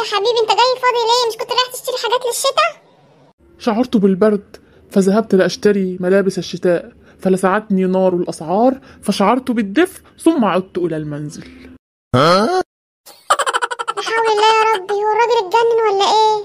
يا حبيبي انت جاي فاضي ليه مش كنت رايح تشتري حاجات للشتاء شعرت بالبرد فذهبت لأشتري ملابس الشتاء فلسعتني نار الأسعار فشعرت بالدفء ثم عدت إلى المنزل ها الحمد لله يا ربي هو الراجل اتجنن ولا ايه